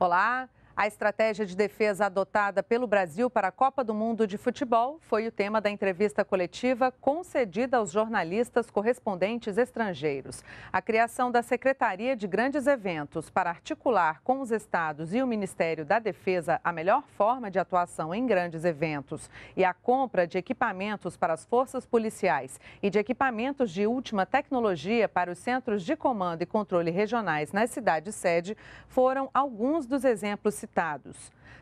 Olá, a estratégia de defesa adotada pelo Brasil para a Copa do Mundo de Futebol foi o tema da entrevista coletiva concedida aos jornalistas correspondentes estrangeiros. A criação da Secretaria de Grandes Eventos para articular com os estados e o Ministério da Defesa a melhor forma de atuação em grandes eventos e a compra de equipamentos para as forças policiais e de equipamentos de última tecnologia para os centros de comando e controle regionais nas cidades sede foram alguns dos exemplos citados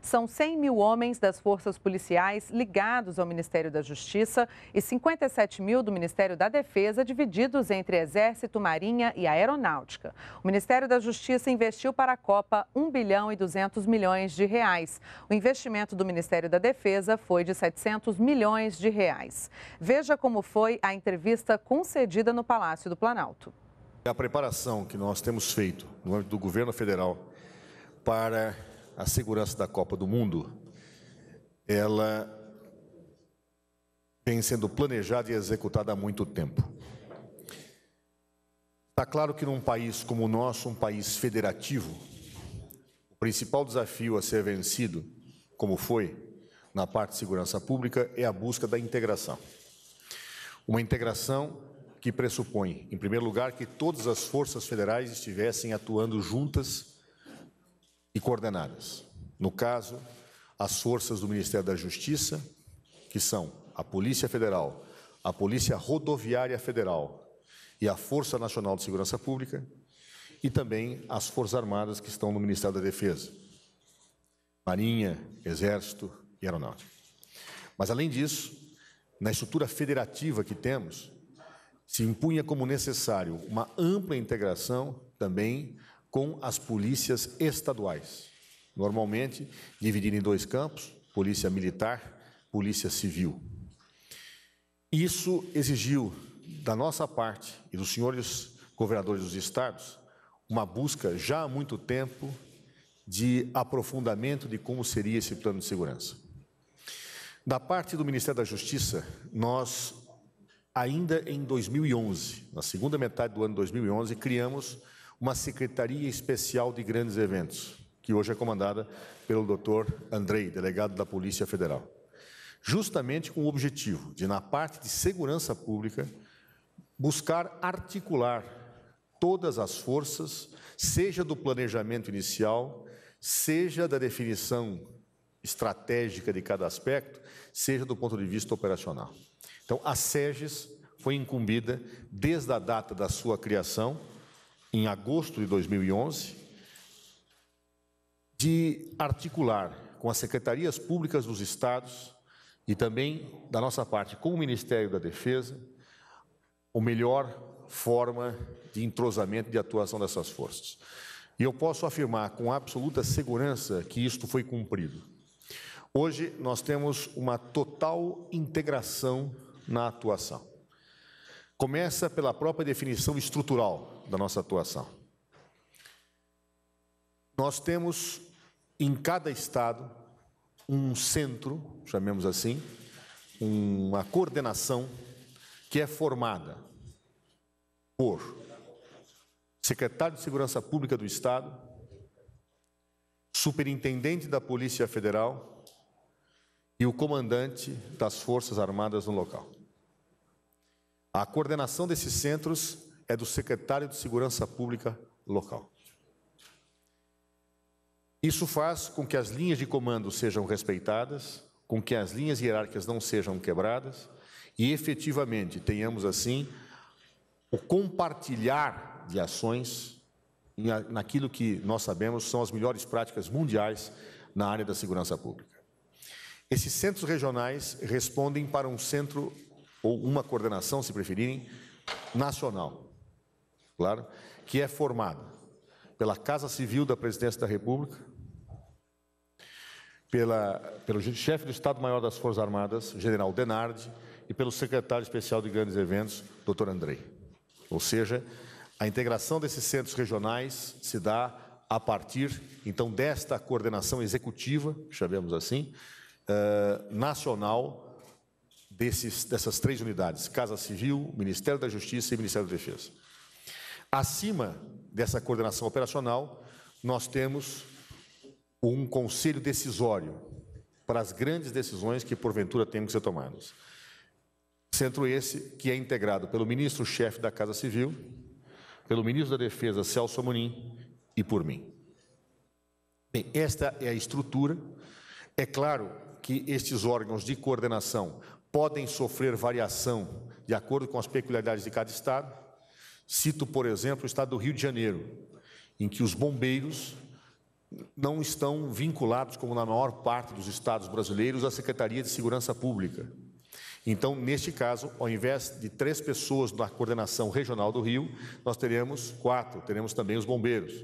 são 100 mil homens das forças policiais ligados ao Ministério da Justiça e 57 mil do Ministério da Defesa, divididos entre Exército, Marinha e Aeronáutica. O Ministério da Justiça investiu para a Copa 1 bilhão e 200 milhões de reais. O investimento do Ministério da Defesa foi de 700 milhões de reais. Veja como foi a entrevista concedida no Palácio do Planalto. A preparação que nós temos feito no âmbito do governo federal para a segurança da Copa do Mundo, ela vem sendo planejada e executada há muito tempo. Está claro que num país como o nosso, um país federativo, o principal desafio a ser vencido, como foi na parte de segurança pública, é a busca da integração. Uma integração que pressupõe, em primeiro lugar, que todas as forças federais estivessem atuando juntas e coordenadas. No caso, as forças do Ministério da Justiça, que são a Polícia Federal, a Polícia Rodoviária Federal e a Força Nacional de Segurança Pública, e também as Forças Armadas que estão no Ministério da Defesa, Marinha, Exército e Aeronáutica. Mas, além disso, na estrutura federativa que temos, se impunha como necessário uma ampla integração também com as polícias estaduais. Normalmente, dividido em dois campos: polícia militar, polícia civil. Isso exigiu da nossa parte e dos senhores governadores dos estados uma busca já há muito tempo de aprofundamento de como seria esse plano de segurança. Da parte do Ministério da Justiça, nós ainda em 2011, na segunda metade do ano 2011, criamos uma Secretaria Especial de Grandes Eventos, que hoje é comandada pelo Dr. Andrei, delegado da Polícia Federal. Justamente com o objetivo de, na parte de segurança pública, buscar articular todas as forças, seja do planejamento inicial, seja da definição estratégica de cada aspecto, seja do ponto de vista operacional. Então, a SEGES foi incumbida, desde a data da sua criação, em agosto de 2011, de articular com as secretarias públicas dos estados e também da nossa parte com o Ministério da Defesa, a melhor forma de entrosamento de atuação dessas forças. E eu posso afirmar com absoluta segurança que isto foi cumprido. Hoje nós temos uma total integração na atuação. Começa pela própria definição estrutural da nossa atuação. Nós temos em cada estado um centro, chamemos assim, uma coordenação que é formada por secretário de Segurança Pública do Estado, superintendente da Polícia Federal e o comandante das Forças Armadas no local. A coordenação desses centros é do secretário de Segurança Pública local. Isso faz com que as linhas de comando sejam respeitadas, com que as linhas hierárquicas não sejam quebradas e efetivamente tenhamos assim o compartilhar de ações naquilo que nós sabemos são as melhores práticas mundiais na área da segurança pública. Esses centros regionais respondem para um centro ou uma coordenação, se preferirem, nacional claro, que é formada pela Casa Civil da Presidência da República, pela, pelo chefe do Estado-Maior das Forças Armadas, General Denardi, e pelo secretário especial de grandes eventos, Dr. Andrei. Ou seja, a integração desses centros regionais se dá a partir, então, desta coordenação executiva, chamemos assim, uh, nacional desses, dessas três unidades, Casa Civil, Ministério da Justiça e Ministério da Defesa. Acima dessa coordenação operacional, nós temos um conselho decisório para as grandes decisões que porventura tenham que ser tomadas. Centro esse que é integrado pelo ministro-chefe da Casa Civil, pelo ministro da Defesa Celso Amorim e por mim. Bem, esta é a estrutura. É claro que estes órgãos de coordenação podem sofrer variação de acordo com as peculiaridades de cada estado. Cito, por exemplo, o estado do Rio de Janeiro, em que os bombeiros não estão vinculados, como na maior parte dos estados brasileiros, à Secretaria de Segurança Pública. Então, neste caso, ao invés de três pessoas na coordenação regional do Rio, nós teremos quatro, teremos também os bombeiros.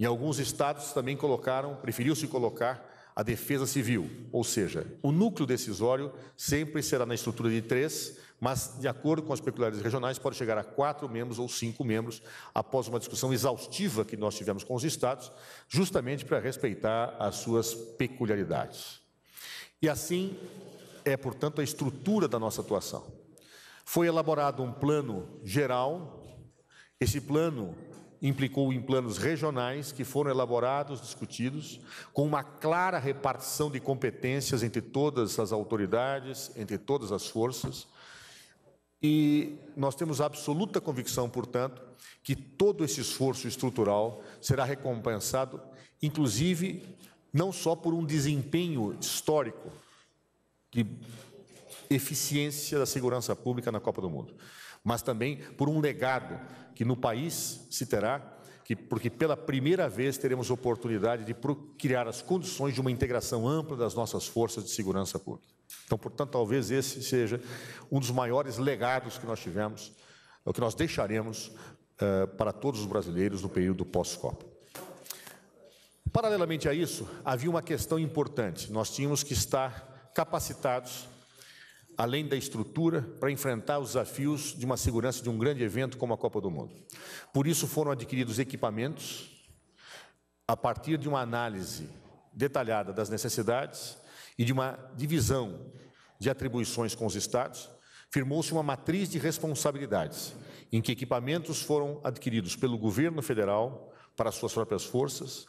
Em alguns estados também colocaram, preferiu-se colocar a defesa civil, ou seja, o núcleo decisório sempre será na estrutura de três, mas, de acordo com as peculiaridades regionais, pode chegar a quatro membros ou cinco membros, após uma discussão exaustiva que nós tivemos com os estados, justamente para respeitar as suas peculiaridades. E assim é, portanto, a estrutura da nossa atuação. Foi elaborado um plano geral, esse plano implicou em planos regionais que foram elaborados, discutidos, com uma clara repartição de competências entre todas as autoridades, entre todas as forças, e nós temos absoluta convicção, portanto, que todo esse esforço estrutural será recompensado, inclusive não só por um desempenho histórico de eficiência da segurança pública na Copa do Mundo, mas também por um legado que no país se terá, que, porque pela primeira vez teremos oportunidade de criar as condições de uma integração ampla das nossas forças de segurança pública. Então, portanto, talvez esse seja um dos maiores legados que nós tivemos, é o que nós deixaremos uh, para todos os brasileiros no período pós-Copa. Paralelamente a isso, havia uma questão importante: nós tínhamos que estar capacitados, além da estrutura, para enfrentar os desafios de uma segurança de um grande evento como a Copa do Mundo. Por isso foram adquiridos equipamentos, a partir de uma análise detalhada das necessidades e de uma divisão de atribuições com os estados, firmou-se uma matriz de responsabilidades, em que equipamentos foram adquiridos pelo governo federal para suas próprias forças,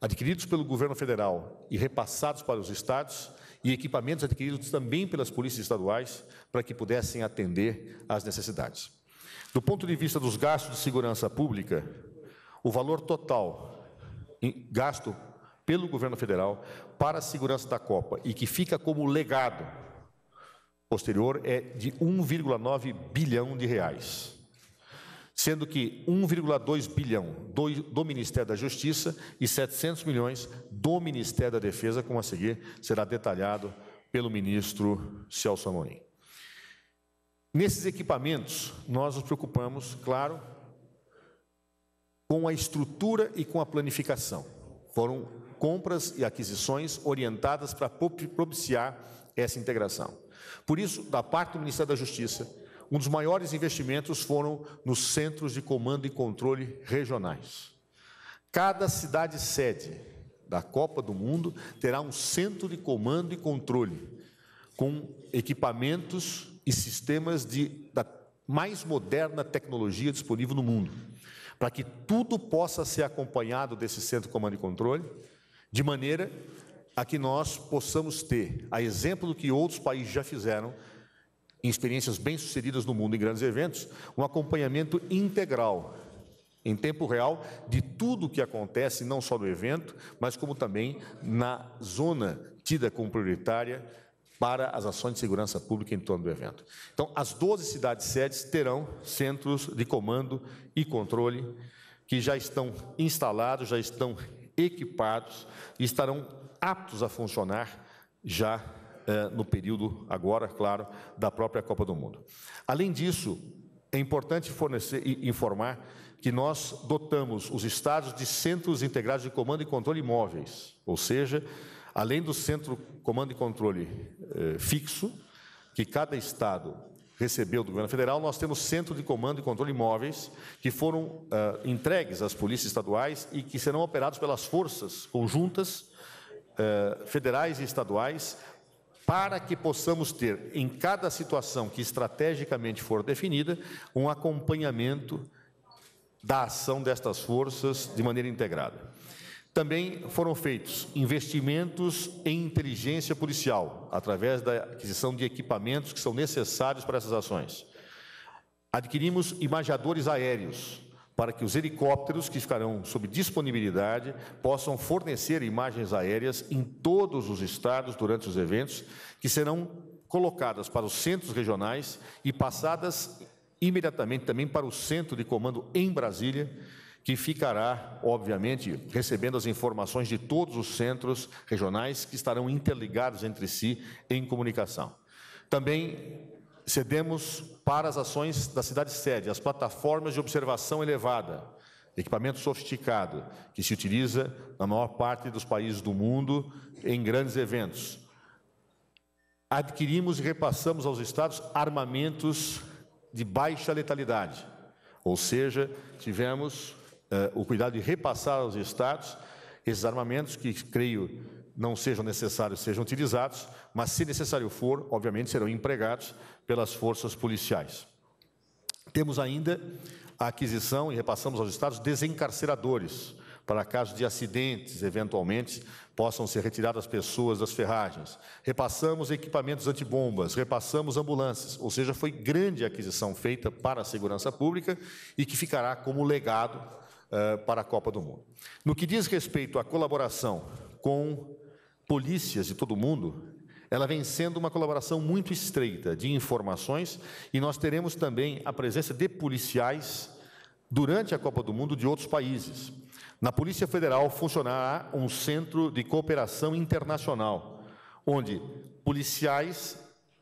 adquiridos pelo governo federal e repassados para os estados, e equipamentos adquiridos também pelas polícias estaduais para que pudessem atender às necessidades. Do ponto de vista dos gastos de segurança pública, o valor total gasto pelo governo federal para a segurança da Copa e que fica como legado posterior é de 1,9 bilhão de reais, sendo que 1,2 bilhão do, do, Ministério da Justiça e 700 milhões do Ministério da Defesa, como a seguir será detalhado pelo ministro Celso Amorim. Nesses equipamentos, nós nos preocupamos, claro, com a estrutura e com a planificação. Foram compras e aquisições orientadas para propiciar essa integração. Por isso, da parte do Ministério da Justiça, um dos maiores investimentos foram nos centros de comando e controle regionais. Cada cidade sede da Copa do Mundo terá um centro de comando e controle com equipamentos e sistemas de, da mais moderna tecnologia disponível no mundo, para que tudo possa ser acompanhado desse centro de comando e controle de maneira a que nós possamos ter, a exemplo do que outros países já fizeram, em experiências bem-sucedidas no mundo em grandes eventos, um acompanhamento integral, em tempo real, de tudo o que acontece, não só no evento, mas como também na zona tida como prioritária para as ações de segurança pública em torno do evento. Então, as 12 cidades sedes terão centros de comando e controle que já estão instalados, já estão equipados e estarão aptos a funcionar já eh, no período, agora, claro, da própria Copa do Mundo. Além disso, é importante fornecer e informar que nós dotamos os estados de centros integrados de comando e controle móveis, ou seja, além do centro comando e controle eh, fixo, que cada estado recebeu do governo federal, nós temos centro de comando e controle imóveis que foram uh, entregues às polícias estaduais e que serão operados pelas forças conjuntas uh, federais e estaduais para que possamos ter, em cada situação que estrategicamente for definida, um acompanhamento da ação destas forças de maneira integrada. Também foram feitos investimentos em inteligência policial, através da aquisição de equipamentos que são necessários para essas ações. Adquirimos imagiadores aéreos para que os helicópteros que ficarão sob disponibilidade possam fornecer imagens aéreas em todos os estados durante os eventos, que serão colocadas para os centros regionais e passadas imediatamente também para o centro de comando em Brasília, que ficará, obviamente, recebendo as informações de todos os centros regionais que estarão interligados entre si em comunicação. Também cedemos para as ações da cidade sede as plataformas de observação elevada, equipamento sofisticado que se utiliza na maior parte dos países do mundo em grandes eventos. Adquirimos e repassamos aos estados armamentos de baixa letalidade, ou seja, tivemos eh, o cuidado de repassar aos Estados esses armamentos que, creio, não sejam necessários, sejam utilizados, mas se necessário for, obviamente serão empregados pelas forças policiais. Temos ainda a aquisição e repassamos aos estados desencarceradores, para caso de acidentes, eventualmente, possam ser retiradas pessoas das ferragens. Repassamos equipamentos antibombas, repassamos ambulâncias, ou seja, foi grande a aquisição feita para a segurança pública e que ficará como legado para a Copa do Mundo. No que diz respeito à colaboração com polícias de todo o mundo, ela vem sendo uma colaboração muito estreita de informações e nós teremos também a presença de policiais durante a Copa do Mundo de outros países. Na Polícia Federal funcionará um centro de cooperação internacional, onde policiais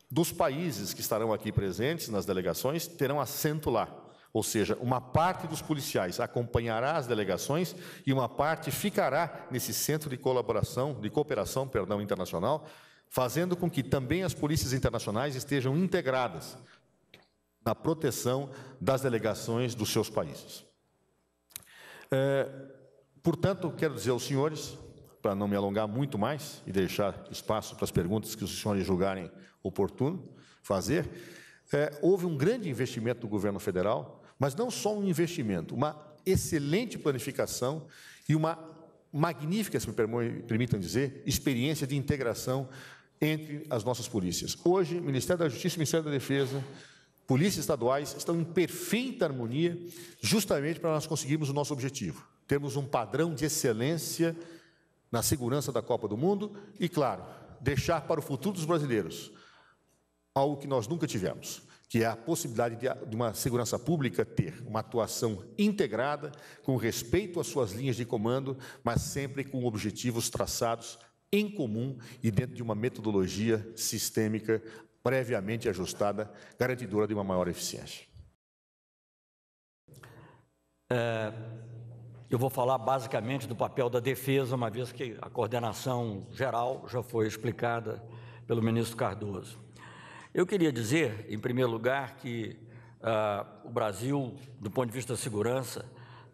dos países que estarão aqui presentes nas delegações terão assento lá. Ou seja, uma parte dos policiais acompanhará as delegações e uma parte ficará nesse centro de colaboração, de cooperação, perdão, internacional, fazendo com que também as polícias internacionais estejam integradas na proteção das delegações dos seus países. É, portanto, quero dizer aos senhores, para não me alongar muito mais e deixar espaço para as perguntas que os senhores julgarem oportuno fazer, é, houve um grande investimento do governo federal mas não só um investimento, uma excelente planificação e uma magnífica, se me permitam dizer, experiência de integração entre as nossas polícias. Hoje, Ministério da Justiça e Ministério da Defesa, polícias estaduais estão em perfeita harmonia, justamente para nós conseguirmos o nosso objetivo. Temos um padrão de excelência na segurança da Copa do Mundo e, claro, deixar para o futuro dos brasileiros algo que nós nunca tivemos que é a possibilidade de uma segurança pública ter uma atuação integrada, com respeito às suas linhas de comando, mas sempre com objetivos traçados em comum e dentro de uma metodologia sistêmica previamente ajustada, garantidora de uma maior eficiência. É, eu vou falar basicamente do papel da defesa, uma vez que a coordenação geral já foi explicada pelo ministro Cardoso. Eu queria dizer, em primeiro lugar, que ah, o Brasil, do ponto de vista da segurança,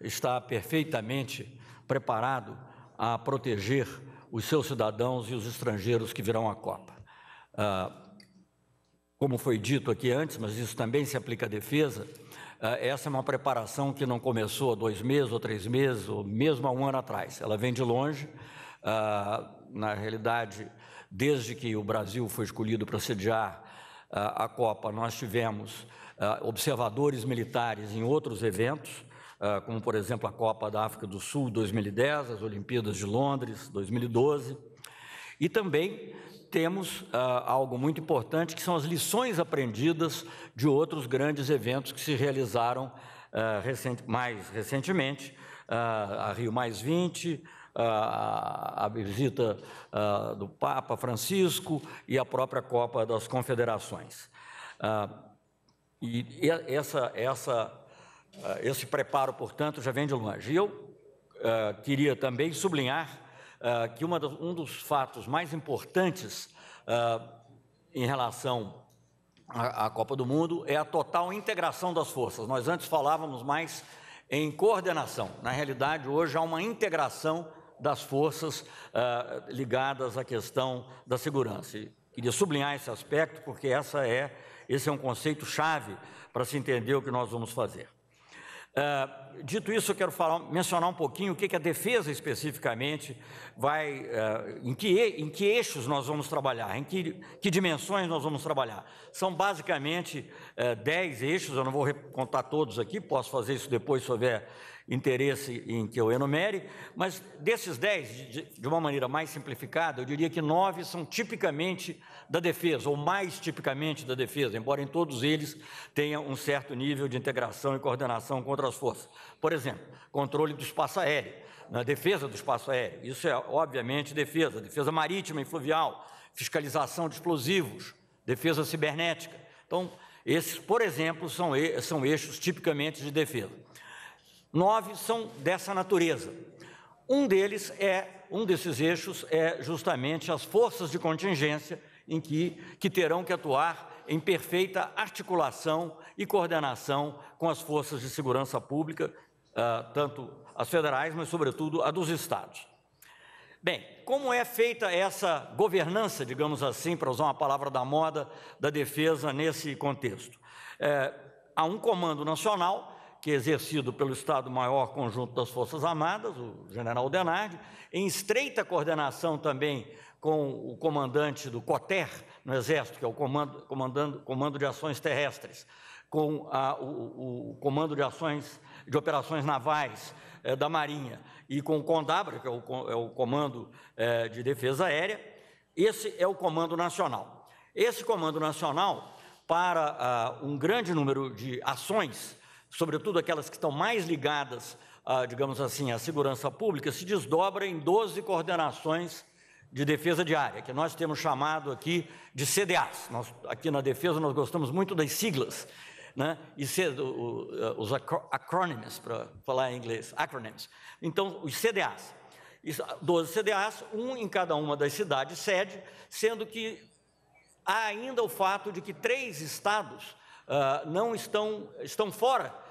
está perfeitamente preparado a proteger os seus cidadãos e os estrangeiros que virão à Copa. Ah, como foi dito aqui antes, mas isso também se aplica à defesa, ah, essa é uma preparação que não começou há dois meses ou três meses, ou mesmo há um ano atrás. Ela vem de longe. Ah, na realidade, desde que o Brasil foi escolhido para sediar ah, a Copa, nós tivemos ah, observadores militares em outros eventos, ah, como, por exemplo, a Copa da África do Sul 2010, as Olimpíadas de Londres 2012. E também temos uh, algo muito importante, que são as lições aprendidas de outros grandes eventos que se realizaram uh, recente, mais recentemente, uh, a Rio Mais 20, a, visita do Papa Francisco e a própria Copa das Confederações. Ah, e essa, essa, ah, esse preparo, portanto, já vem de longe. E eu ah, queria também sublinhar que uma, um dos fatos mais importantes em relação à, à Copa do Mundo é a total integração das forças. Nós antes falávamos mais em coordenação. Na realidade, hoje há uma integração das forças ah, ligadas à questão da segurança. E queria sublinhar esse aspecto, porque essa é, esse é um conceito chave para se entender o que nós vamos fazer. Ah, dito isso, eu quero falar, mencionar um pouquinho o que, que a defesa especificamente vai, ah, em, que, em que eixos nós vamos trabalhar, em que, que dimensões nós vamos trabalhar. São basicamente eh, dez eixos, eu não vou contar todos aqui, posso fazer isso depois se houver interesse em que eu enumere, mas desses dez, de uma maneira mais simplificada, eu diria que nove são tipicamente da defesa, ou mais tipicamente da defesa, embora em todos eles tenha um certo nível de integração e coordenação com outras forças. Por exemplo, controle do espaço aéreo, na defesa do espaço aéreo, isso é obviamente defesa, defesa marítima e fluvial, fiscalização de explosivos, defesa cibernética. Então, esses, por exemplo, são, são eixos tipicamente de defesa nove são dessa natureza. Um deles é, um desses eixos é justamente as forças de contingência em que, que terão que atuar em perfeita articulação e coordenação com as forças de segurança pública, uh, tanto as federais, mas sobretudo a dos estados. Bem, como é feita essa governança, digamos assim, para usar uma palavra da moda, da defesa nesse contexto? É, há um comando nacional que é exercido pelo Estado-Maior Conjunto das Forças Armadas, o general Denardi, em estreita coordenação também com o comandante do COTER no Exército, que é o Comando, comandando, comando de Ações Terrestres, com a, o, o, Comando de Ações de Operações Navais é, da Marinha e com o CONDABRA, que é o, é o Comando é, de Defesa Aérea, esse é o Comando Nacional. Esse Comando Nacional, para ah, um grande número de ações, sobretudo aquelas que estão mais ligadas, a, ah, digamos assim, à segurança pública, se desdobra em 12 coordenações de defesa diária, que nós temos chamado aqui de CDAs. Nós, aqui na defesa nós gostamos muito das siglas, né? e cedo, eh, os acronyms, para falar em inglês, acronyms. Então, os CDAs. 12 CDAs, um em cada uma das cidades sede, sendo que há ainda o fato de que três estados ah, não estão, estão fora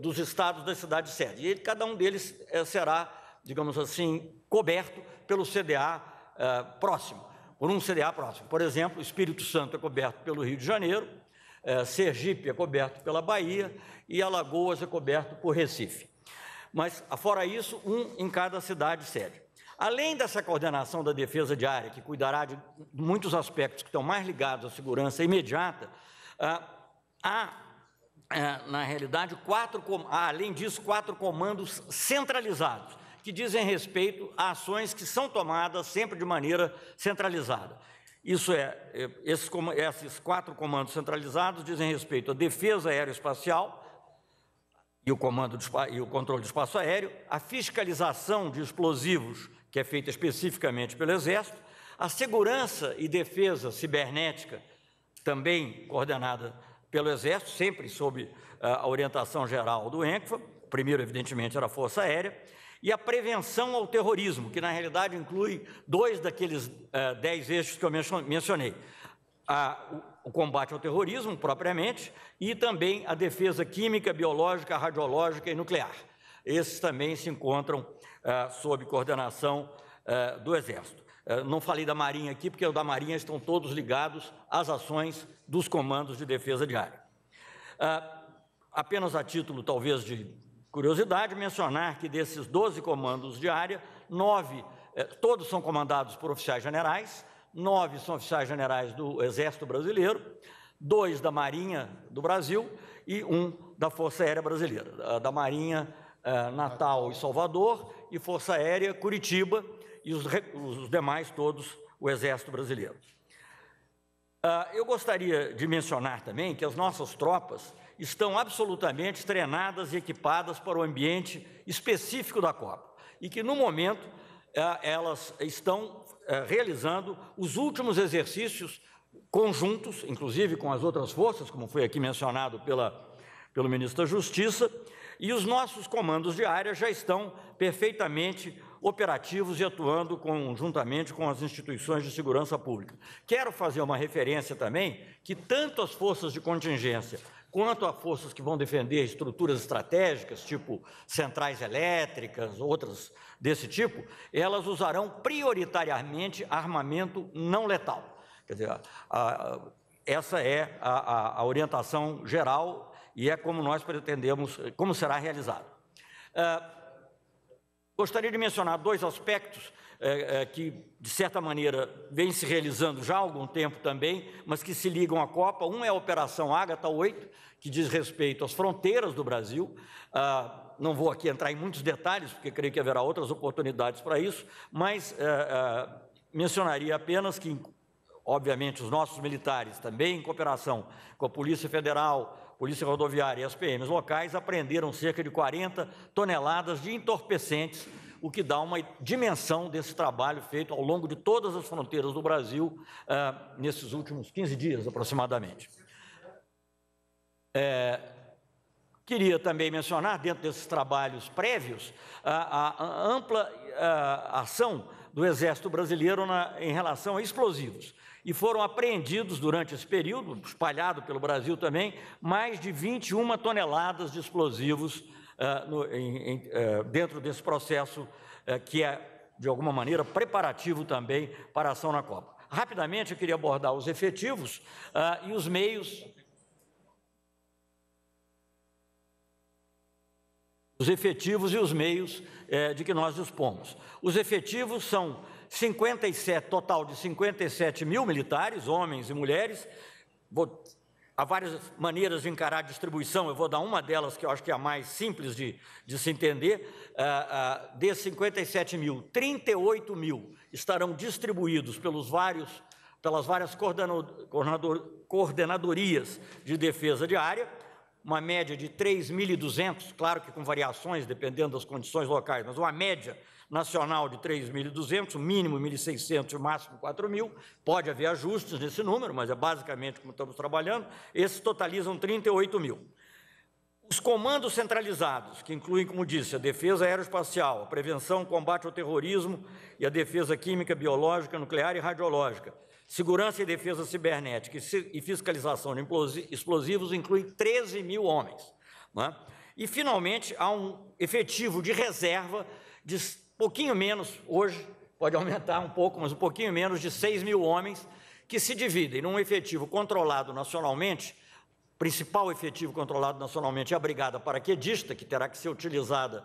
dos estados da cidade-sede. E cada um deles será, digamos assim, coberto pelo CDA próximo, por um CDA próximo. Por exemplo, Espírito Santo é coberto pelo Rio de Janeiro, Sergipe é coberto pela Bahia e Alagoas é coberto por Recife. Mas, fora isso, um em cada cidade-sede. Além dessa coordenação da defesa diária, que cuidará de muitos aspectos que estão mais ligados à segurança imediata, há é, na realidade, quatro, ah, além disso, quatro comandos centralizados, que dizem respeito a ações que são tomadas sempre de maneira centralizada. Isso é, é esses, esses quatro comandos centralizados dizem respeito à defesa aeroespacial e o, comando de, e o controle do espaço aéreo, à fiscalização de explosivos, que é feita especificamente pelo Exército, à segurança e defesa cibernética, também coordenada pelo Exército, sempre sob ah, a orientação geral do ENCFA, o primeiro, evidentemente, era a Força Aérea, e a prevenção ao terrorismo, que na realidade inclui dois daqueles ah, dez eixos que eu mencionei. o, combate ao terrorismo, propriamente, e também a defesa química, biológica, radiológica e nuclear. Esses também se encontram ah, sob coordenação do Exército. Eh, não falei da Marinha aqui, porque o da Marinha estão todos ligados às ações dos comandos de defesa de área. Eh, apenas a título, talvez, de curiosidade, mencionar que desses 12 comandos de área, nove, eh, todos são comandados por oficiais generais, nove são oficiais generais do Exército Brasileiro, dois da Marinha do Brasil e um da Força Aérea Brasileira, da Marinha Natal e Salvador e Força Aérea Curitiba, e os, os demais todos o Exército Brasileiro. Ah, eu gostaria de mencionar também que as nossas tropas estão absolutamente treinadas e equipadas para o ambiente específico da Copa e que, no momento, ah, elas estão ah, realizando os últimos exercícios conjuntos, inclusive com as outras forças, como foi aqui mencionado pela, pelo ministro da Justiça, e os nossos comandos de área já estão perfeitamente operativos e atuando conjuntamente com as instituições de segurança pública. Quero fazer uma referência também que tanto as forças de contingência quanto a forças que vão defender estruturas estratégicas, tipo centrais elétricas, outras desse tipo, elas usarão prioritariamente armamento não letal. Quer dizer, a, a, essa é a, a, orientação geral e é como nós pretendemos, como será realizado. Uh, Gostaria de mencionar dois aspectos é, é, que, de certa maneira, vêm se realizando já há algum tempo também, mas que se ligam à Copa. Um é a Operação Ágata 8, que diz respeito às fronteiras do Brasil. Ah, não vou aqui entrar em muitos detalhes, porque creio que haverá outras oportunidades para isso, mas é, é, mencionaria apenas que, obviamente, os nossos militares, também em cooperação com a Polícia Federal, Polícia Rodoviária e as PMs locais apreenderam cerca de 40 toneladas de entorpecentes, o que dá uma dimensão desse trabalho feito ao longo de todas as fronteiras do Brasil eh, nesses últimos 15 dias aproximadamente. É, queria também mencionar, dentro desses trabalhos prévios, a, a, ampla a, eh, ação do Exército Brasileiro na, em relação a explosivos. E foram apreendidos durante esse período, espalhado pelo Brasil também, mais de 21 toneladas de explosivos uh, no, em, em, uh, dentro desse processo uh, que é, de alguma maneira, preparativo também para a ação na Copa. Rapidamente, eu queria abordar os efetivos ah, e os meios os efetivos e os meios é, de que nós dispomos. Os efetivos são 57, total de 57 mil militares, homens e mulheres. Vou, há várias maneiras de encarar a distribuição, eu vou dar uma delas que eu acho que é a mais simples de, de se entender. Ah, ah, desses 57 mil, 38 mil estarão distribuídos pelos vários, pelas várias coordenador, coordenador, coordenadorias de defesa de área uma média de 3.200, claro que com variações dependendo das condições locais, mas uma média nacional de 3.200, mínimo 1.600 e máximo 4.000. Pode haver ajustes nesse número, mas é basicamente como estamos trabalhando. Esses totalizam 38 mil. Os comandos centralizados, que incluem, como disse, a defesa aeroespacial, a prevenção, combate ao terrorismo e a defesa química, biológica, nuclear e radiológica, Segurança e defesa cibernética e fiscalização de explosivos incluem 13 mil homens. Né? E, finalmente, há um efetivo de reserva de pouquinho menos, hoje pode aumentar um pouco, mas um pouquinho menos de 6 mil homens, que se dividem num efetivo controlado nacionalmente, principal efetivo controlado nacionalmente é a Brigada Paraquedista, que terá que ser utilizada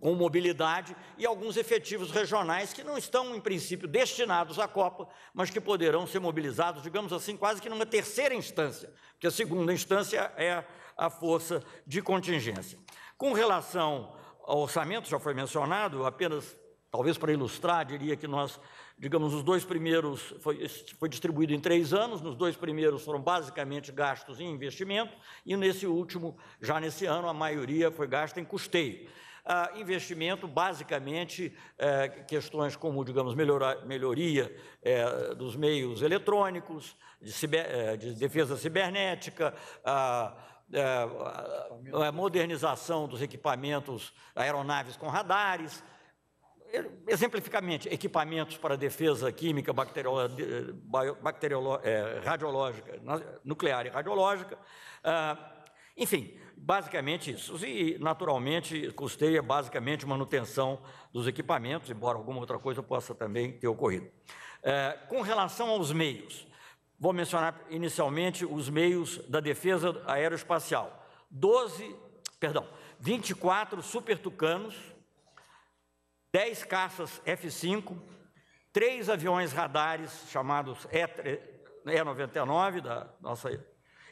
com mobilidade e alguns efetivos regionais que não estão, em princípio, destinados à Copa, mas que poderão ser mobilizados, digamos assim, quase que numa terceira instância, porque a segunda instância é a força de contingência. Com relação ao orçamento, já foi mencionado, apenas talvez para ilustrar, diria que nós, digamos, os dois primeiros, foi, foi distribuído em três anos, nos dois primeiros foram basicamente gastos em investimento, e nesse último, já nesse ano, a maioria foi gasta em custeio ah, investimento basicamente eh, questões como, digamos, melhorar, melhoria eh, dos meios eletrônicos, de, ciber, é, de defesa cibernética, ah, modernização dos equipamentos, aeronaves com radares, exemplificamente, equipamentos para defesa química, bacteriolo, radiológica, nuclear e radiológica, ah, enfim, Basicamente isso. E, naturalmente, custeia basicamente manutenção dos equipamentos, embora alguma outra coisa possa também ter ocorrido. É, com relação aos meios, vou mencionar inicialmente os meios da defesa aeroespacial. 12, perdão, 24 Super Tucanos, 10 caças F-5, 3 aviões radares chamados E-99, da nossa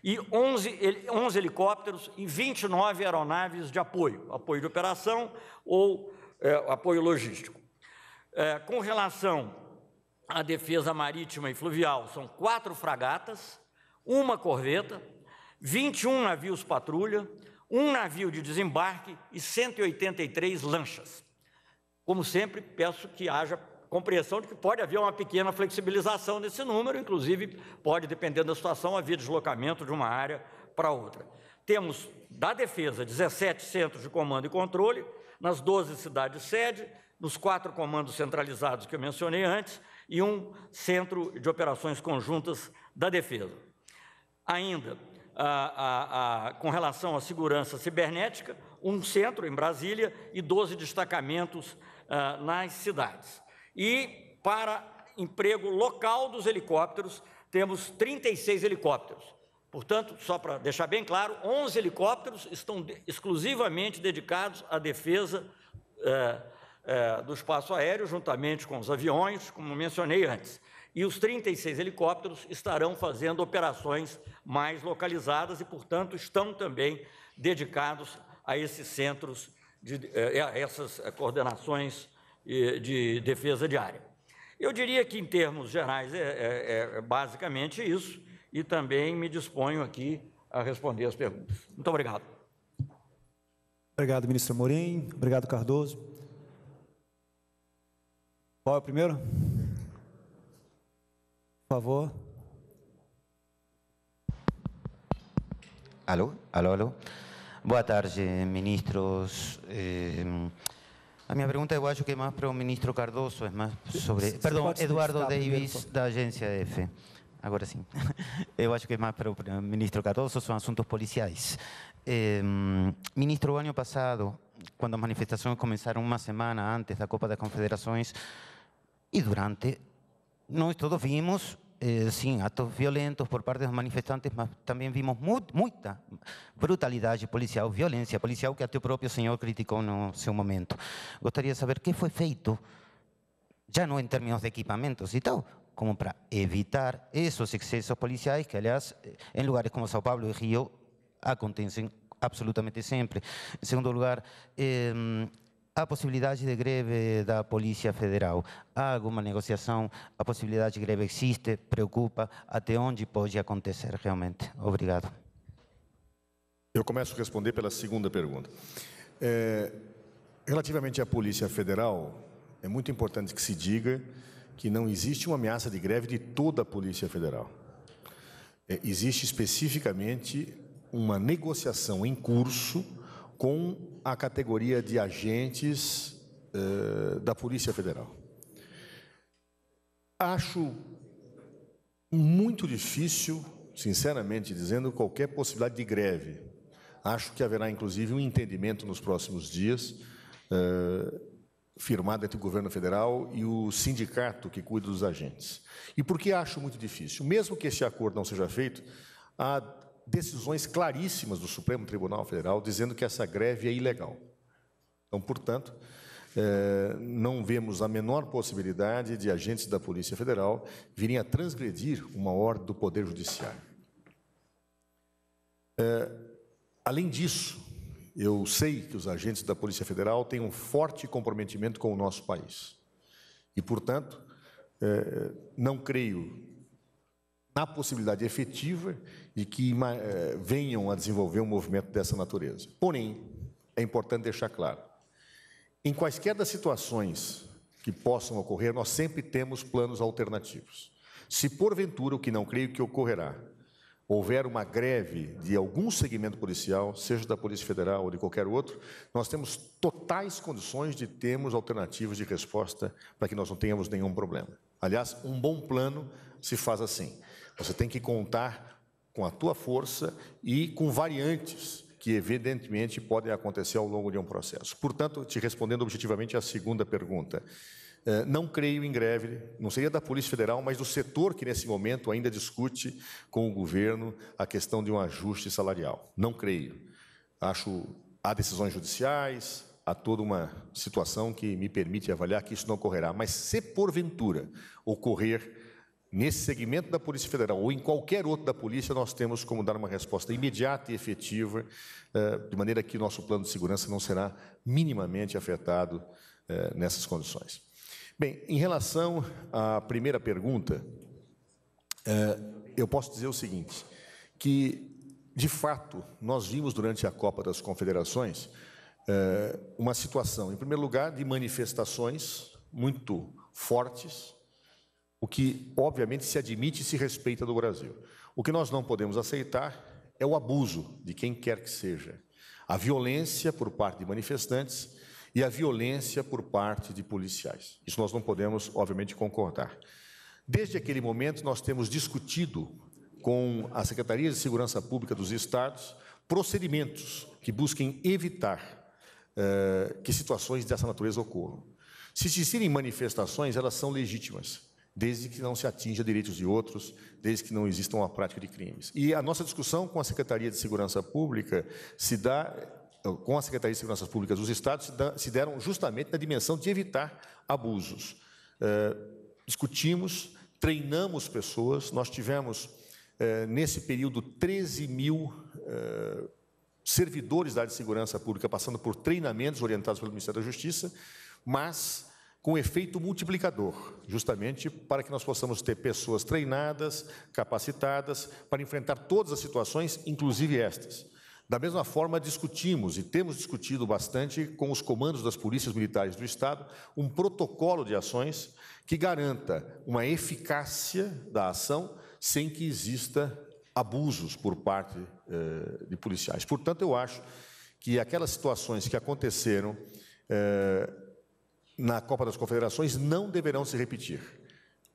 e 11, 11 helicópteros e 29 aeronaves de apoio, apoio de operação ou é, apoio logístico. É, com relação à defesa marítima e fluvial, são quatro fragatas, uma corveta, 21 navios patrulha, um navio de desembarque e 183 lanchas. Como sempre, peço que haja compreensão de que pode haver uma pequena flexibilização nesse número, inclusive pode, dependendo da situação, haver deslocamento de uma área para outra. Temos da defesa 17 centros de comando e controle, nas 12 cidades sede, nos quatro comandos centralizados que eu mencionei antes e um centro de operações conjuntas da defesa. Ainda, a, a, a, com relação à segurança cibernética, um centro em Brasília e 12 destacamentos ah, nas cidades. E para emprego local dos helicópteros, temos 36 helicópteros. Portanto, só para deixar bem claro, 11 helicópteros estão exclusivamente dedicados à defesa é, é, do espaço aéreo, juntamente com os aviões, como mencionei antes. E os 36 helicópteros estarão fazendo operações mais localizadas e, portanto, estão também dedicados a esses centros, de, eh, a essas coordenações de defesa diária. Eu diria que, em termos gerais, é, é, é, é basicamente isso, e também me disponho aqui a responder as perguntas. Muito obrigado. Obrigado, ministro Morim. Obrigado, Cardoso. Qual é o primeiro? Por favor. Alô? Alô, alô? Boa tarde, ministros. Eh... A mi pregunta eu acho que más, para ministro Cardoso, es más sobre... Perdón, Eduardo Davis, la Agencia F. Ahora sí. Eh, Yo acho que más, para ministro Cardoso, son asuntos policiais. Em, ministro, el año pasado, cuando manifestaciones manifestaciones una semana antes de la Copa de Confederaciones, y durante, nosotros todos vimos eh, actos violentos por parte de los manifestantes, mas también vimos mucha brutalidad policial, violencia policial que até el propio señor criticou no seu momento. Gostaria saber qué fue feito, ya no en términos de equipamentos y tal, como para evitar esos excesos policiais que, aliás, eh, en lugares como Sao Paulo y Río, acontecen absolutamente siempre. En segundo lugar, em, Há possibilidade de greve da Polícia Federal? Há alguma negociação? A possibilidade de greve existe? Preocupa? Até onde pode acontecer realmente? Obrigado. Eu começo a responder pela segunda pergunta. É, relativamente à Polícia Federal, é muito importante que se diga que não existe uma ameaça de greve de toda a Polícia Federal. É, existe especificamente uma negociação em curso com a categoria de agentes eh, da Polícia Federal. Acho muito difícil, sinceramente dizendo, qualquer possibilidade de greve. Acho que haverá, inclusive, um entendimento nos próximos dias, eh, firmado entre o governo federal e o sindicato que cuida dos agentes. E por que acho muito difícil? Mesmo que esse acordo não seja feito, há decisões claríssimas do Supremo Tribunal Federal dizendo que essa greve é ilegal. Então, portanto, é, não vemos a menor possibilidade de agentes da Polícia Federal virem a transgredir uma ordem do Poder Judiciário. É, além disso, eu sei que os agentes da Polícia Federal têm um forte comprometimento com o nosso país. E, portanto, é, não creio há possibilidade efetiva de que eh, venham a desenvolver um movimento dessa natureza. Porém, é importante deixar claro, em quaisquer das situações que possam ocorrer, nós sempre temos planos alternativos. Se porventura, o que não creio que ocorrerá, houver uma greve de algum segmento policial, seja da Polícia Federal ou de qualquer outro, nós temos totais condições de termos alternativas de resposta para que nós não tenhamos nenhum problema. Aliás, um bom plano se faz assim. Você tem que contar com a tua força e com variantes que evidentemente podem acontecer ao longo de um processo. Portanto, te respondendo objetivamente à segunda pergunta, eh, não creio em greve, não seria da Polícia Federal, mas do setor que nesse momento ainda discute com o governo a questão de um ajuste salarial. Não creio. Acho há decisões judiciais, há toda uma situação que me permite avaliar que isso não ocorrerá, mas se porventura ocorrer Nesse segmento da Polícia Federal ou em qualquer outro da Polícia, nós temos como dar uma resposta imediata e efetiva, eh, de maneira que nosso plano de segurança não será minimamente afetado eh, nessas condições. Bem, em relação à primeira pergunta, eh, eu posso dizer o seguinte: que, de fato, nós vimos durante a Copa das Confederações uma situação, em primeiro lugar, de manifestações muito fortes o que obviamente se admite e se respeita no Brasil. O que nós não podemos aceitar é o abuso de quem quer que seja, a violência por parte de manifestantes e a violência por parte de policiais. Isso nós não podemos, obviamente, concordar. Desde aquele momento, nós temos discutido com a Secretaria de Segurança Pública dos Estados procedimentos que busquem evitar eh, que situações dessa natureza ocorram. Se existirem manifestações, elas são legítimas desde que não se atinja direitos de outros, desde que não exista uma prática de crimes. E a nossa discussão com a Secretaria de Segurança Pública se dá com a Secretaria de Segurança Pública dos Estados se, deram justamente na dimensão de evitar abusos. Eh, discutimos, treinamos pessoas, nós tivemos, eh, nesse período, 13 mil eh, servidores da área de segurança pública passando por treinamentos orientados pelo Ministério da Justiça, mas com efeito multiplicador, justamente para que nós possamos ter pessoas treinadas, capacitadas para enfrentar todas as situações, inclusive estas. Da mesma forma, discutimos e temos discutido bastante com os comandos das polícias militares do Estado um protocolo de ações que garanta uma eficácia da ação sem que exista abusos por parte eh, de policiais. Portanto, eu acho que aquelas situações que aconteceram eh, na Copa das Confederações não deverão se repetir.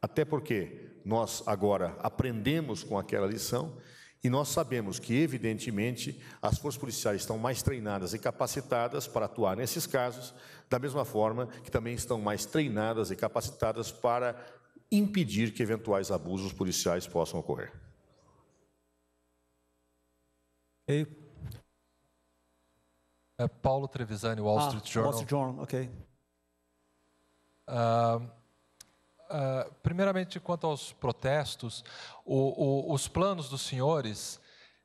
Até porque nós agora aprendemos com aquela lição e nós sabemos que, evidentemente, as forças policiais estão mais treinadas e capacitadas para atuar nesses casos, da mesma forma que também estão mais treinadas e capacitadas para impedir que eventuais abusos policiais possam ocorrer. Ei. É Paulo Trevisani, Wall ah, Street Journal. Wall Street Journal, ok. Uh, uh, primeiramente, quanto aos protestos, o, o, os planos dos senhores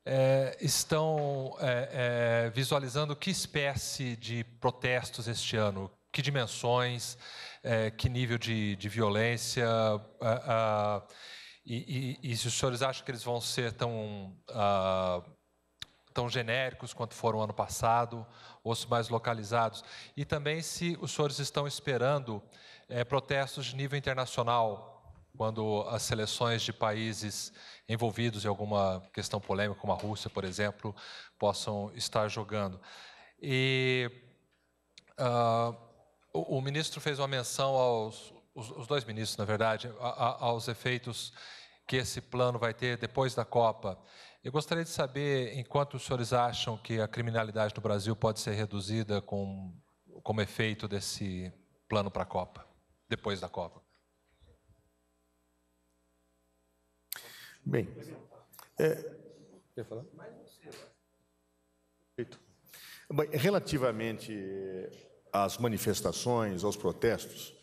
é, estão é, é, visualizando que espécie de protestos este ano, que dimensões, é, que nível de, de violência. Uh, e, e, e, se os senhores acham que eles vão ser tão, uh, tão genéricos quanto foram ano passado, os mais localizados. E também se os senhores estão esperando é, protestos de nível internacional, quando as seleções de países envolvidos em alguma questão polêmica, como a Rússia, por exemplo, possam estar jogando. E uh, o, o, ministro fez uma menção aos os, os dois ministros, na verdade, a, a, aos efeitos que esse plano vai ter depois da Copa. Eu gostaria de saber, enquanto os senhores acham que a criminalidade no Brasil pode ser reduzida com, como efeito desse plano para a Copa, depois da Copa? Bem, é, Bem, relativamente às manifestações, aos protestos,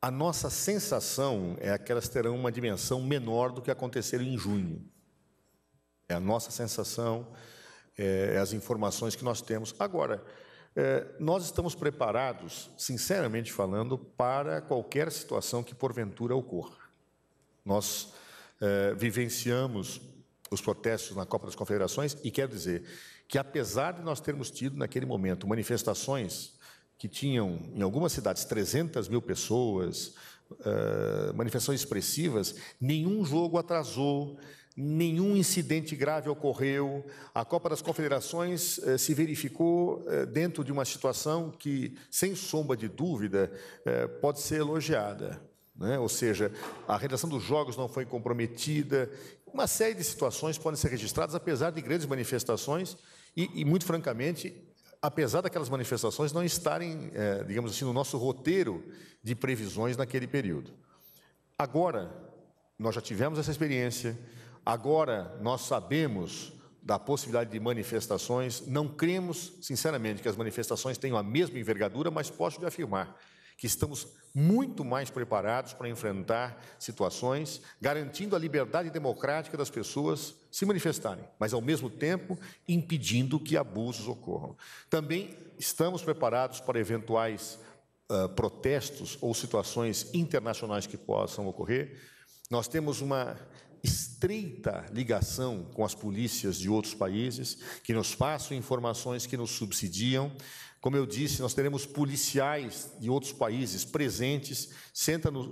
a nossa sensação é que elas terão uma dimensão menor do que aconteceram em junho. É a nossa sensação, é, é, as informações que nós temos. Agora, é, nós estamos preparados, sinceramente falando, para qualquer situação que porventura ocorra. Nós é, vivenciamos os protestos na Copa das Confederações e quero dizer que, apesar de nós termos tido naquele momento manifestações que tinham, em algumas cidades, 300 mil pessoas, é, manifestações expressivas, nenhum jogo atrasou, nenhum incidente grave ocorreu. A Copa das Confederações eh, se verificou eh, dentro de uma situação que, sem sombra de dúvida, eh, pode ser elogiada. Né? Ou seja, a redação dos jogos não foi comprometida. Uma série de situações podem ser registradas, apesar de grandes manifestações e, e muito francamente, apesar daquelas manifestações não estarem, eh, digamos assim, no nosso roteiro de previsões naquele período. Agora, nós já tivemos essa experiência, Agora nós sabemos da possibilidade de manifestações, não cremos, sinceramente, que as manifestações tenham a mesma envergadura, mas posso lhe afirmar que estamos muito mais preparados para enfrentar situações, garantindo a liberdade democrática das pessoas se manifestarem, mas ao mesmo tempo impedindo que abusos ocorram. Também estamos preparados para eventuais uh, protestos ou situações internacionais que possam ocorrer. Nós temos uma estreita ligação com as polícias de outros países, que nos façam informações, que nos subsidiam. Como eu disse, nós teremos policiais de outros países presentes,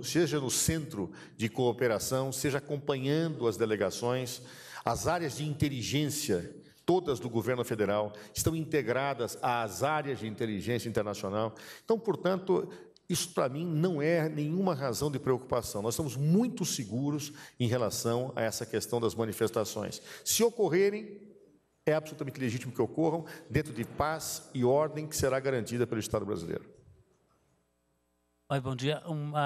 seja no centro de cooperação, seja acompanhando as delegações. As áreas de inteligência todas do governo federal, estão integradas às áreas de inteligência internacional. Então, portanto, isso para mim não é nenhuma razão de preocupação. Nós estamos muito seguros em relação a essa questão das manifestações. Se ocorrerem, é absolutamente legítimo que ocorram, dentro de paz e ordem que será garantida pelo Estado brasileiro. Oi, bom dia.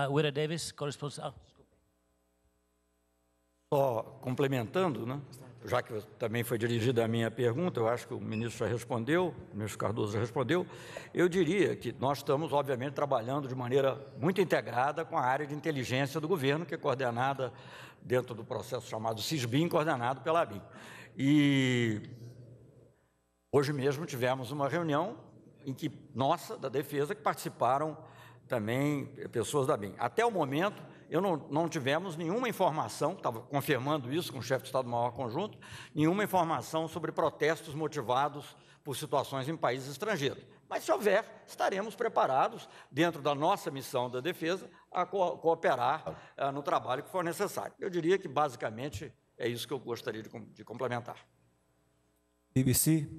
Uira uh, Davis, correspondente. Ah, Só complementando, né? já que também foi dirigida a minha pergunta, eu acho que o ministro já respondeu, o ministro Cardoso já respondeu, eu diria que nós estamos, obviamente, trabalhando de maneira muito integrada com a área de inteligência do governo, que é coordenada dentro do processo chamado CISBIM, coordenado pela ABIM. E hoje mesmo tivemos uma reunião em que, nossa, da defesa, que participaram também pessoas da ABIM. Até o momento, eu não, não tivemos nenhuma informação, estava confirmando isso com o chefe de Estado-Maior Conjunto, nenhuma informação sobre protestos motivados por situações em países estrangeiros. Mas se houver, estaremos preparados, dentro da nossa missão da defesa, a co cooperar uh, no trabalho que for necessário. Eu diria que, basicamente, é isso que eu gostaria de, com de complementar. BBC.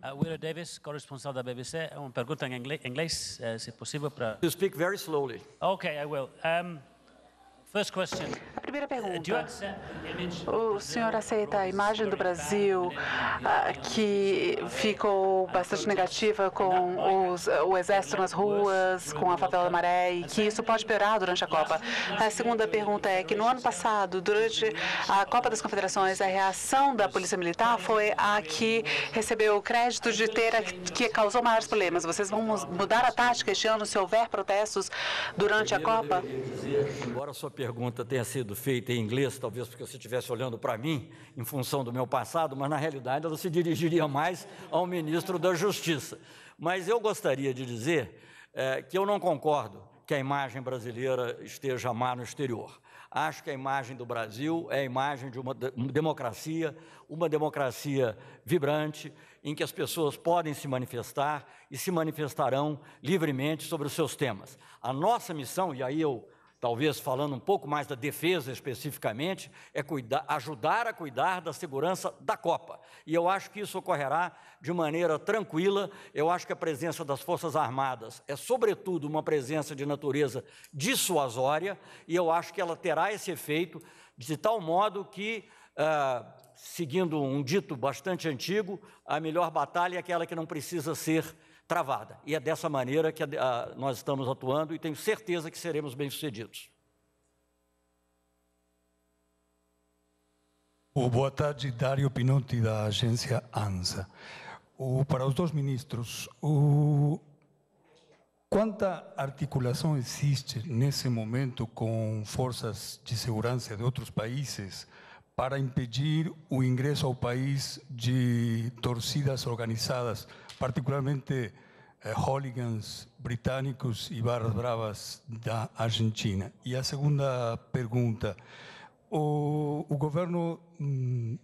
Uh, Willa Davis, corresponsal da BBC. É uma pergunta em inglês, eh, se possível. para. You speak very slowly. Ok, I will. Um... A primeira uh, pergunta: O senhor aceita a imagem do Brasil ah, que ficou bastante negativa com os, o exército nas ruas, com a favela da Maré e que isso pode piorar durante a Copa? A segunda pergunta é que no ano passado, durante a Copa das Confederações, a reação da Polícia Militar foi a que recebeu o crédito de ter a que causou maiores problemas. Vocês vão mudar a tática este ano se houver protestos durante a Copa? Embora sua pergunta pergunta tenha sido feita em inglês, talvez porque você estivesse olhando para mim, em função do meu passado, mas na realidade ela se dirigiria mais ao ministro da Justiça. Mas eu gostaria de dizer é, que eu não concordo que a imagem brasileira esteja má no exterior. Acho que a imagem do Brasil é a imagem de uma democracia, uma democracia vibrante, em que as pessoas podem se manifestar e se manifestarão livremente sobre os seus temas. A nossa missão, e aí eu talvez falando um pouco mais da defesa especificamente, é cuidar, ajudar a cuidar da segurança da Copa. E eu acho que isso ocorrerá de maneira tranquila. Eu acho que a presença das Forças Armadas é, sobretudo, uma presença de natureza dissuasória, e eu acho que ela terá esse efeito de tal modo que. Uh, seguindo um dito bastante antigo, a melhor batalha é aquela que não precisa ser travada. E é dessa maneira que a, a, nós estamos atuando e tenho certeza que seremos bem-sucedidos. Boa tarde, Dário Pinotti, da agência ANSA. O, para os dois ministros, o, quanta articulação existe nesse momento com forças de segurança de outros países para impedir o ingresso ao país de torcidas organizadas? particularmente eh, hooligans britânicos e barras bravas da Argentina. E a segunda pergunta: o, o governo hm,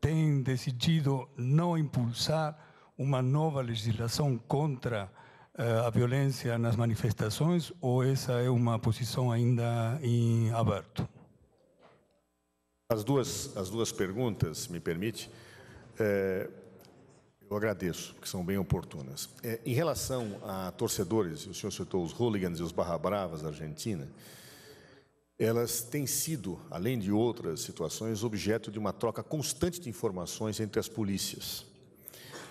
tem decidido não impulsar uma nova legislação contra eh, a violência nas manifestações ou essa é uma posição ainda em aberto? As duas, as duas perguntas, me permite. É, eu agradeço, que são bem oportunas. É, em relação a torcedores, o senhor citou os hooligans e os barra bravas da Argentina, elas têm sido, além de outras situações, objeto de uma troca constante de informações entre as polícias.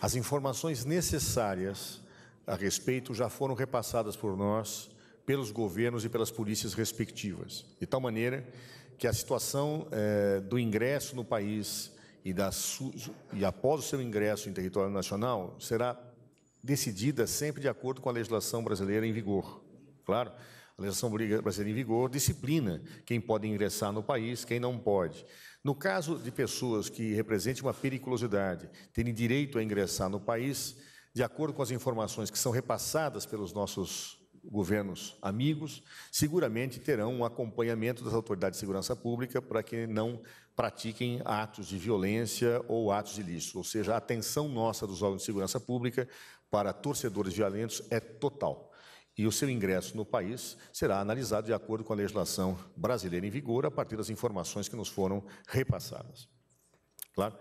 As informações necessárias a respeito já foram repassadas por nós, pelos governos e pelas polícias respectivas, de tal maneira que a situação é, do ingresso no país, e, da, e após o seu ingresso em território nacional, será decidida sempre de acordo com a legislação brasileira em vigor. Claro, a legislação brasileira em vigor disciplina quem pode ingressar no país, quem não pode. No caso de pessoas que representem uma periculosidade, terem direito a ingressar no país, de acordo com as informações que são repassadas pelos nossos governos amigos, seguramente terão um acompanhamento das autoridades de segurança pública para que não pratiquem atos de violência ou atos ilícitos. Ou seja, a atenção nossa dos órgãos de segurança pública para torcedores violentos é total. E o seu ingresso no país será analisado de acordo com a legislação brasileira em vigor, a partir das informações que nos foram repassadas. Claro?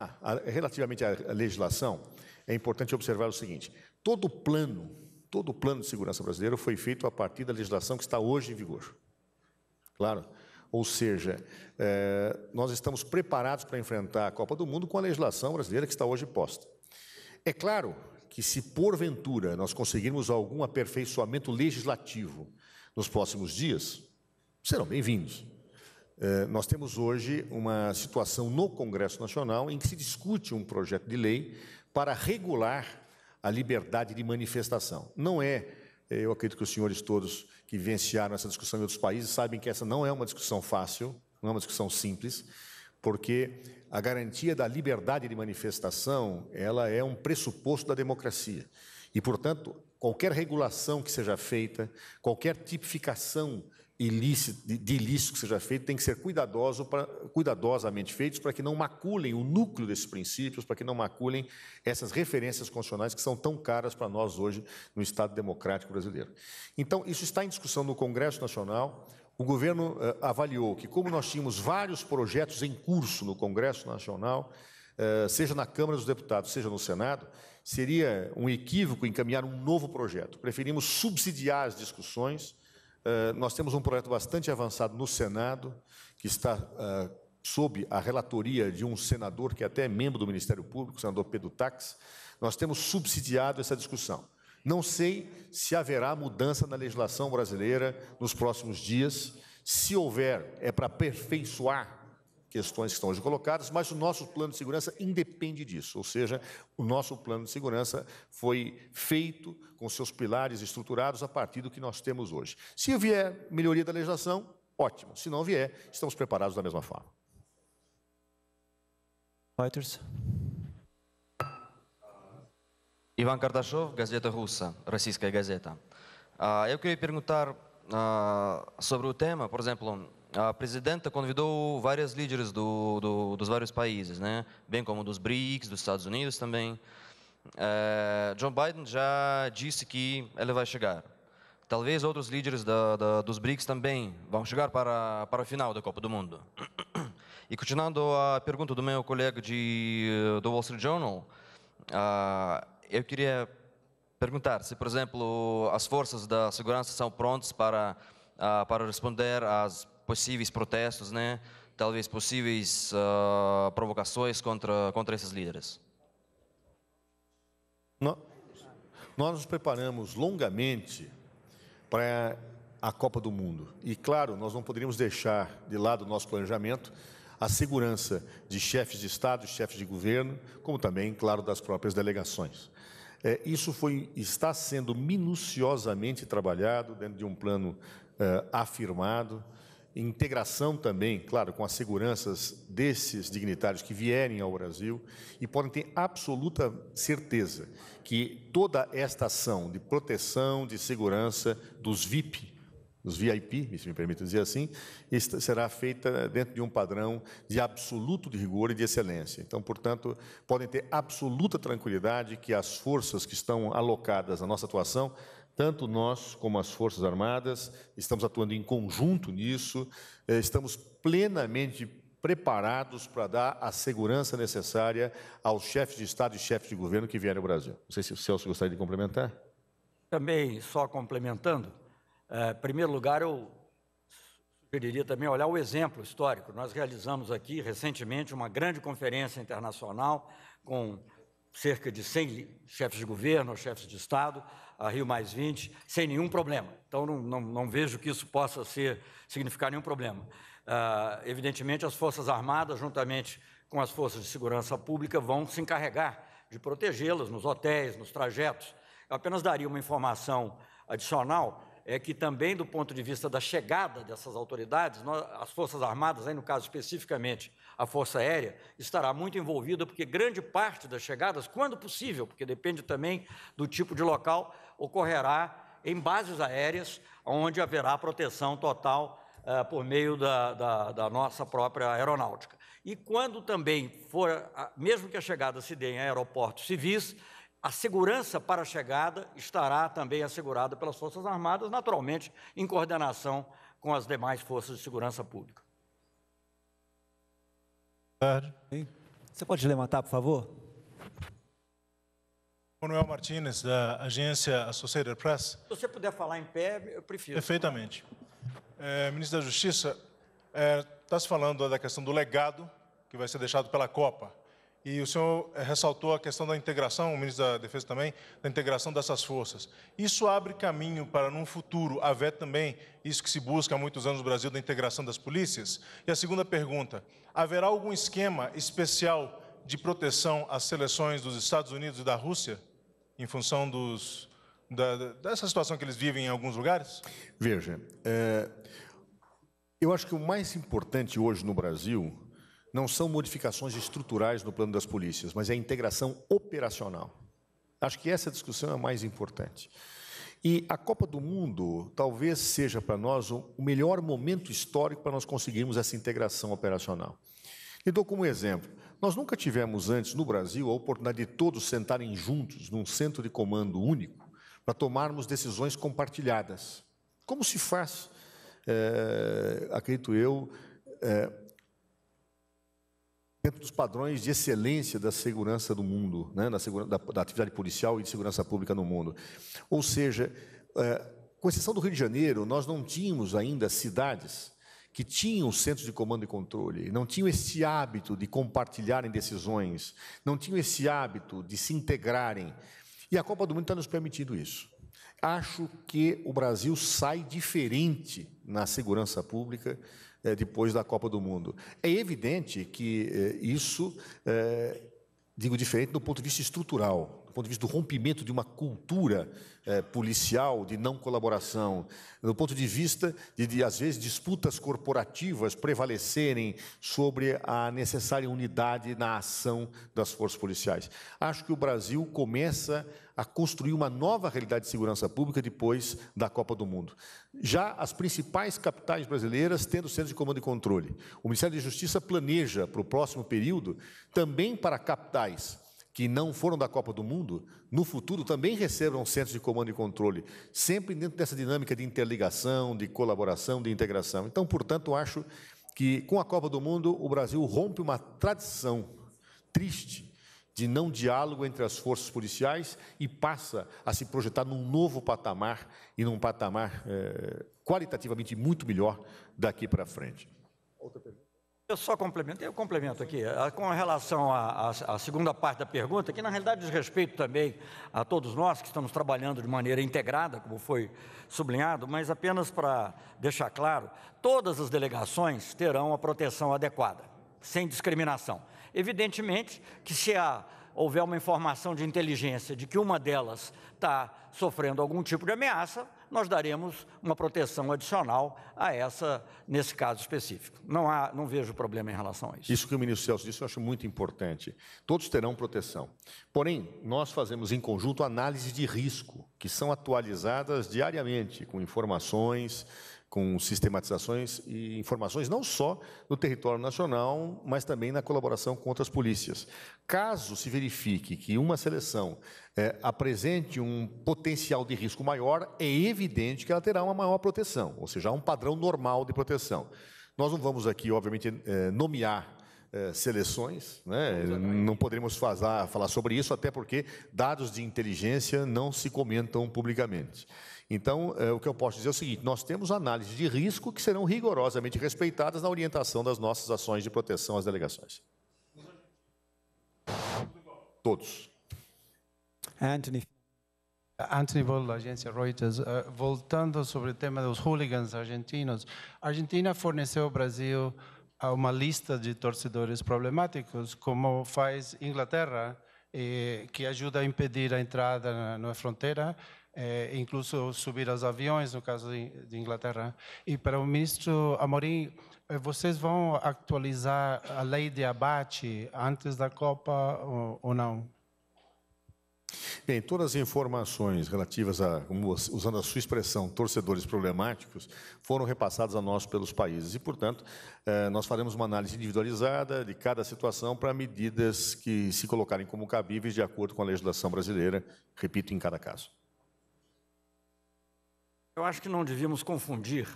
Ah, relativamente à legislação, é importante observar o seguinte: todo plano todo o plano de segurança brasileiro foi feito a partir da legislação que está hoje em vigor. Claro. Ou seja, é, nós estamos preparados para enfrentar a Copa do Mundo com a legislação brasileira que está hoje posta. É claro que, se porventura nós conseguirmos algum aperfeiçoamento legislativo nos próximos dias, serão bem-vindos. É, nós temos hoje uma situação no Congresso Nacional em que se discute um projeto de lei para regular a liberdade de manifestação. Não é, eh, eu acredito que os senhores todos que vivenciaram essa discussão em outros países sabem que essa não é uma discussão fácil, não é uma discussão simples, porque a garantia da liberdade de manifestação, ela é um pressuposto da democracia. E, portanto, qualquer regulação que seja feita, qualquer tipificação ilícito, de ilícito que seja feito tem que ser cuidadoso pra, cuidadosamente feitos para que não maculem o núcleo desses princípios, para que não maculem essas referências constitucionais que são tão caras para nós hoje no Estado Democrático Brasileiro. Então, isso está em discussão no Congresso Nacional. O governo eh, avaliou que, como nós tínhamos vários projetos em curso no Congresso Nacional, eh, seja na Câmara dos Deputados, seja no Senado, seria um equívoco encaminhar um novo projeto. Preferimos subsidiar as discussões eh, nós temos um projeto bastante avançado no Senado, que está eh, sob a relatoria de um senador que é até é membro do Ministério Público, o senador Pedro Tax. Nós temos subsidiado essa discussão. Não sei se haverá mudança na legislação brasileira nos próximos dias. Se houver, é para aperfeiçoar questões que estão hoje colocadas, mas o nosso plano de segurança independe disso, ou seja, o nosso plano de segurança foi feito com seus pilares estruturados a partir do que nós temos hoje. Se vier melhoria da legislação, ótimo, se não vier, estamos preparados da mesma forma. Reuters. Иван Карташов, Gazeta Russa, Российская Gazeta. eu queria perguntar sobre o tema, por exemplo, a presidenta convidou vários líderes do, do, dos vários países, né? bem como dos BRICS, dos Estados Unidos também. É, John Biden já disse que ele vai chegar. Talvez outros líderes da, da, dos BRICS também vão chegar para, para a final da Copa do Mundo. E continuando a pergunta do meu colega de, do Wall Street Journal, uh, eu queria perguntar se, por exemplo, as forças da segurança são prontas para, uh, para responder às possíveis protestos, né? talvez possíveis uh, provocações contra, contra esses líderes? Nós nos preparamos longamente para a Copa do Mundo. E, claro, nós não poderíamos deixar de lado o nosso planejamento a segurança de chefes de Estado, chefes de governo, como também, claro, das próprias delegações. É, isso foi, está sendo minuciosamente trabalhado dentro de um plano é, afirmado, integração também, claro, com as seguranças desses dignitários que vierem ao Brasil e podem ter absoluta certeza que toda esta ação de proteção, de segurança dos VIP, dos VIP, se me permite dizer assim, será feita dentro de um padrão de absoluto de rigor e de excelência. Então, portanto, podem ter absoluta tranquilidade que as forças que estão alocadas na nossa atuação tanto nós como as Forças Armadas estamos atuando em conjunto nisso, eh, estamos plenamente preparados para dar a segurança necessária aos chefes de Estado e chefes de governo que vierem ao Brasil. Não sei se o Celso gostaria de complementar. Também, só complementando, eh, em primeiro lugar, eu sugeriria também olhar o exemplo histórico. Nós realizamos aqui recentemente uma grande conferência internacional com cerca de 100 chefes de governo ou chefes de Estado, a Rio Mais 20, sem nenhum problema. Então, não, não, não vejo que isso possa ser, significar nenhum problema. Uh, evidentemente, as Forças Armadas, juntamente com as Forças de Segurança Pública, vão se encarregar de protegê-las nos hotéis, nos trajetos. Eu apenas daria uma informação adicional é que também do ponto de vista da chegada dessas autoridades, nós, as Forças Armadas, aí no caso especificamente a Força Aérea, estará muito envolvida, porque grande parte das chegadas, quando possível, porque depende também do tipo de local, ocorrerá em bases aéreas, onde haverá proteção total uh, por meio da, da, da nossa própria aeronáutica. E quando também for, mesmo que a chegada se dê em aeroportos civis, a segurança para a chegada estará também assegurada pelas Forças Armadas, naturalmente em coordenação com as demais forças de segurança pública. Você pode levantar, por favor? Manuel Martinez da agência Associated Press. Se você puder falar em pé, eu prefiro. Perfeitamente. É, ministro da Justiça, está é, tá se falando da questão do legado que vai ser deixado pela Copa. E o senhor eh, ressaltou a questão da integração, o ministro da Defesa também, da integração dessas forças. Isso abre caminho para, num futuro, haver também isso que se busca há muitos anos no Brasil, da integração das polícias? E a segunda pergunta: haverá algum esquema especial de proteção às seleções dos Estados Unidos e da Rússia, em função dos, da, dessa situação que eles vivem em alguns lugares? Veja, é, eu acho que o mais importante hoje no Brasil não são modificações estruturais no plano das polícias, mas é a integração operacional. Acho que essa discussão é a mais importante. E a Copa do Mundo talvez seja para nós o melhor momento histórico para nós conseguirmos essa integração operacional. E dou como exemplo: nós nunca tivemos antes no Brasil a oportunidade de todos sentarem juntos num centro de comando único para tomarmos decisões compartilhadas. Como se faz, é, acredito eu, é, dentro dos padrões de excelência da segurança do mundo, né? da, segura, da, da, atividade policial e de segurança pública no mundo. Ou seja, é, com exceção do Rio de Janeiro, nós não tínhamos ainda cidades que tinham centros de comando e controle, não tinham esse hábito de compartilharem decisões, não tinham esse hábito de se integrarem. E a Copa do Mundo está nos permitindo isso. Acho que o Brasil sai diferente na segurança pública é, depois da Copa do Mundo. É evidente que é, isso, é, digo diferente do ponto de vista estrutural, do ponto de vista do rompimento de uma cultura policial de não colaboração, do ponto de vista de, de, às vezes, disputas corporativas prevalecerem sobre a necessária unidade na ação das forças policiais. Acho que o Brasil começa a construir uma nova realidade de segurança pública depois da Copa do Mundo. Já as principais capitais brasileiras tendo centros de comando e controle. O Ministério da Justiça planeja para o próximo período também para capitais que não foram da Copa do Mundo, no futuro também recebam centros de comando e controle, sempre dentro dessa dinâmica de interligação, de colaboração, de integração. Então, portanto, acho que com a Copa do Mundo o Brasil rompe uma tradição triste de não diálogo entre as forças policiais e passa a se projetar num novo patamar e num patamar é, qualitativamente muito melhor daqui para frente. Outra pergunta. Eu só complemento, eu complemento aqui, eh, com relação à segunda parte da pergunta, que na realidade diz respeito também a todos nós que estamos trabalhando de maneira integrada, como foi sublinhado, mas apenas para deixar claro, todas as delegações terão a proteção adequada, sem discriminação. Evidentemente que se há, houver uma informação de inteligência de que uma delas está sofrendo algum tipo de ameaça, nós daremos uma proteção adicional a essa, nesse caso específico. Não, há, não vejo problema em relação a isso. Isso que o ministro Celso disse eu acho muito importante. Todos terão proteção. Porém, nós fazemos em conjunto análise de risco, que são atualizadas diariamente, com informações, com sistematizações e informações não só no território nacional, mas também na colaboração com outras polícias. Caso se verifique que uma seleção é, apresente um potencial de risco maior, é evidente que ela terá uma maior proteção, ou seja, um padrão normal de proteção. Nós não vamos aqui, obviamente, é, nomear é, seleções, né? não poderemos falar, falar sobre isso, até porque dados de inteligência não se comentam publicamente. Então, é, o que eu posso dizer é o seguinte: nós temos análises de risco que serão rigorosamente respeitadas na orientação das nossas ações de proteção às delegações. Todos. Anthony. Anthony Bolo, agência Reuters. Eh, voltando sobre o tema dos hooligans argentinos, a Argentina forneceu ao Brasil uma lista de torcedores problemáticos, como faz Inglaterra, eh, que ajuda a impedir a entrada na, na fronteira eh, incluso subir aos aviões, no caso de, de Inglaterra. Né? E para o ministro Amorim, eh, vocês vão atualizar a lei de abate antes da Copa ou, ou não? Bem, todas as informações relativas a, usando a sua expressão, torcedores problemáticos, foram repassadas a nós pelos países. E, portanto, eh, nós faremos uma análise individualizada de cada situação para medidas que se colocarem como cabíveis de acordo com a legislação brasileira, repito, em cada caso. Eu acho que não devíamos confundir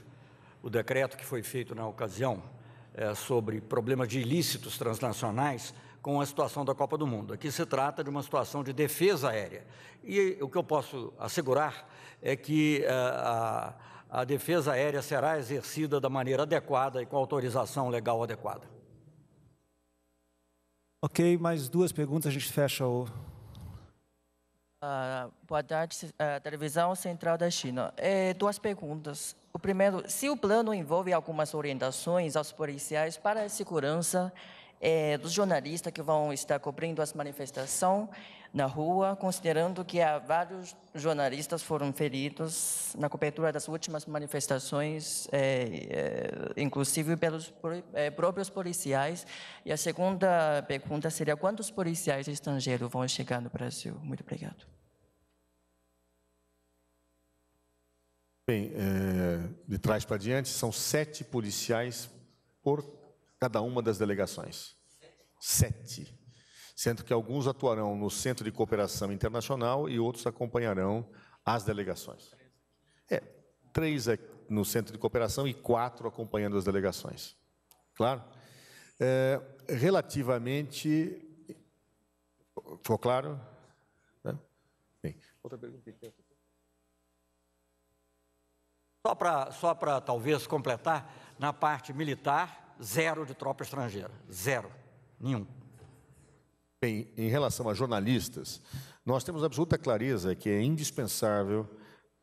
o decreto que foi feito na ocasião é, sobre problemas de ilícitos transnacionais com a situação da Copa do Mundo. Aqui se trata de uma situação de defesa aérea. E o que eu posso assegurar é que a, eh, a, a defesa aérea será exercida da maneira adequada e com autorização legal adequada. Ok, mais duas perguntas, a gente fecha o, Uh, boa tarde, uh, Televisão Central da China. É, duas perguntas. O primeiro, se o plano envolve algumas orientações aos policiais para a segurança é, dos jornalistas que vão estar cobrindo as manifestações na rua, considerando que vários jornalistas foram feridos na cobertura das últimas manifestações, é, é, inclusive pelos é, próprios policiais. E a segunda pergunta seria: quantos policiais estrangeiros vão chegar no Brasil? Muito obrigado. Bem, de trás para diante, são sete policiais por cada uma das delegações. Sete sendo que alguns atuarão no Centro de Cooperação Internacional e outros acompanharão as delegações. É, três é no Centro de Cooperação e quatro acompanhando as delegações. Claro? É, relativamente. Ficou claro? Né? Bem, outra pergunta. Só para só talvez completar, na parte militar, zero de tropa estrangeira. Zero. Nenhum. Bem, em relação a jornalistas, nós temos absoluta clareza que é indispensável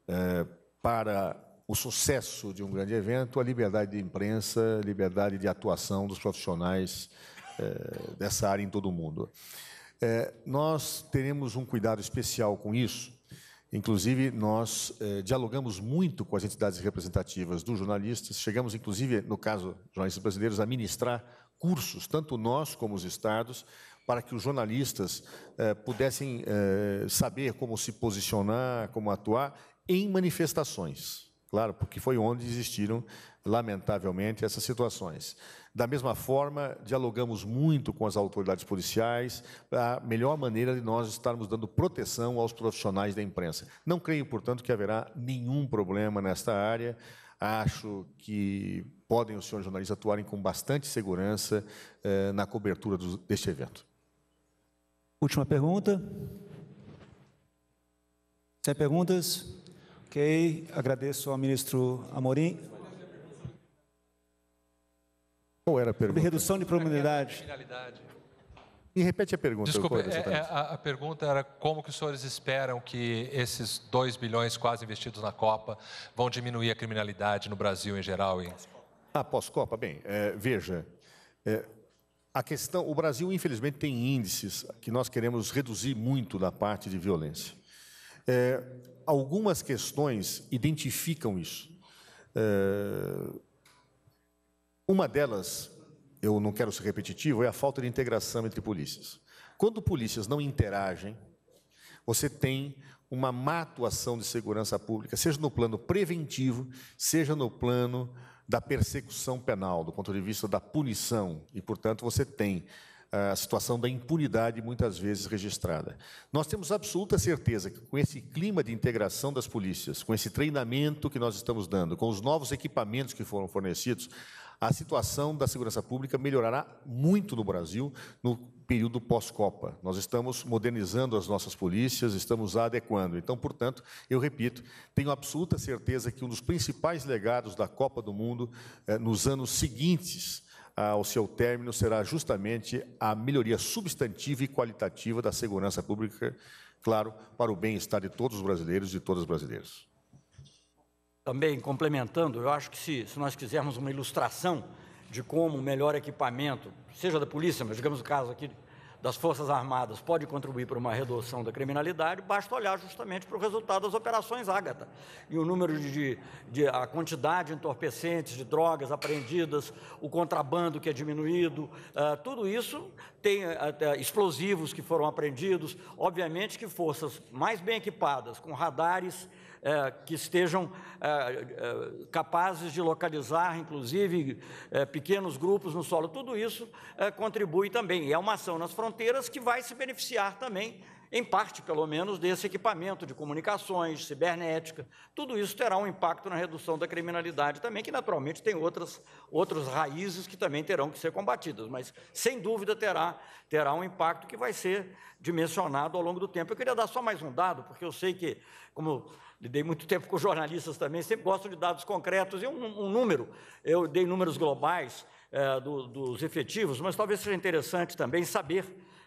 é, para o sucesso de um grande evento a liberdade de imprensa, liberdade de atuação dos profissionais é, dessa área em todo o mundo. É, nós teremos um cuidado especial com isso. Inclusive, nós dialogamos muito com as entidades representativas dos jornalistas, chegamos, inclusive, no caso, jornalistas brasileiros, a ministrar cursos, tanto nós como os estados, para que os jornalistas eh, pudessem eh, saber como se posicionar, como atuar em manifestações. Claro, porque foi onde existiram, lamentavelmente, essas situações. Da mesma forma, dialogamos muito com as autoridades policiais, a melhor maneira de nós estarmos dando proteção aos profissionais da imprensa. Não creio, portanto, que haverá nenhum problema nesta área. Acho que podem os senhores jornalistas atuarem com bastante segurança eh, na cobertura do, deste evento. Última pergunta. Sem perguntas? Ok. Agradeço ao ministro Amorim. Qual era a pergunta? Sobre redução de probabilidade. E repete a pergunta. Desculpa, é, é a, a, pergunta era como que os senhores esperam que esses 2 bilhões quase investidos na Copa vão diminuir a criminalidade no Brasil em geral? E... Ah, pós-Copa? Bem, é, veja, é, a questão, o Brasil infelizmente tem índices que nós queremos reduzir muito na parte de violência. É, algumas questões identificam isso. É, uma delas, eu não quero ser repetitivo, é a falta de integração entre polícias. Quando polícias não interagem, você tem uma má atuação de segurança pública, seja no plano preventivo, seja no plano da persecução penal, do ponto de vista da punição, e, portanto, você tem eh, a situação da impunidade muitas vezes registrada. Nós temos absoluta certeza que com esse clima de integração das polícias, com esse treinamento que nós estamos dando, com os novos equipamentos que foram fornecidos, a situação da segurança pública melhorará muito no Brasil no período pós-Copa. Nós estamos modernizando as nossas polícias, estamos adequando. Então, portanto, eu repito, tenho absoluta certeza que um dos principais legados da Copa do Mundo eh, nos anos seguintes ah, ao seu término será justamente a melhoria substantiva e qualitativa da segurança pública, claro, para o bem-estar de todos os brasileiros e de todas as brasileiras. Também complementando, eu acho que se, se nós quisermos uma ilustração de como o melhor equipamento, seja da polícia, mas digamos o caso aqui das Forças Armadas pode contribuir para uma redução da criminalidade, basta olhar justamente para o resultado das operações Ágata. E o número de, de, de, a quantidade de entorpecentes, de drogas apreendidas, o contrabando que é diminuído, uh, tudo isso tem uh, explosivos que foram apreendidos. Obviamente que forças mais bem equipadas, com radares que estejam capazes de localizar, inclusive, pequenos grupos no solo, tudo isso contribui também. E é uma ação nas fronteiras fronteiras que vai se beneficiar também, em parte pelo menos, desse equipamento de comunicações, cibernética. Tudo isso terá um impacto na redução da criminalidade também, que naturalmente tem outras, outras raízes que também terão que ser combatidas, mas sem dúvida terá, terá um impacto que vai ser dimensionado ao longo do tempo. Eu queria dar só mais um dado, porque eu sei que, como lidei muito tempo com jornalistas também, sempre gosto de dados concretos e um, um número. Eu dei números globais é, do, dos efetivos, mas talvez seja interessante também saber,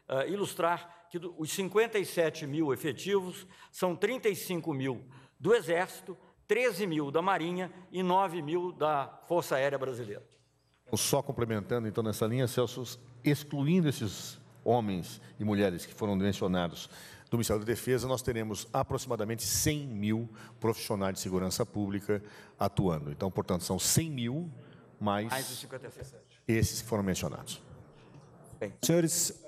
é, ilustrar, que do, os 57 mil efetivos são 35 mil do Exército, 13 mil da Marinha e 9 mil da Força Aérea Brasileira. Então, só complementando, então, nessa linha, Celso, excluindo esses homens e mulheres que foram mencionados do Ministério da Defesa, nós teremos aproximadamente 100 mil profissionais de segurança pública atuando. Então, portanto, são 100 mil mais, mais os 57. esses que foram mencionados. Bem. Senhores,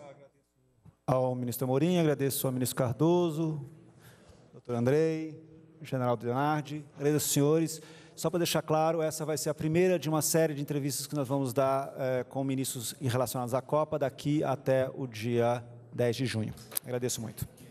ao ministro Morim, agradeço ao ministro Cardoso, doutor Andrei, general Leonardi, agradeço aos senhores. Só para deixar claro, essa vai ser a primeira de uma série de entrevistas que nós vamos dar eh, com ministros relacionados à Copa daqui até o dia 10 de junho. Agradeço muito.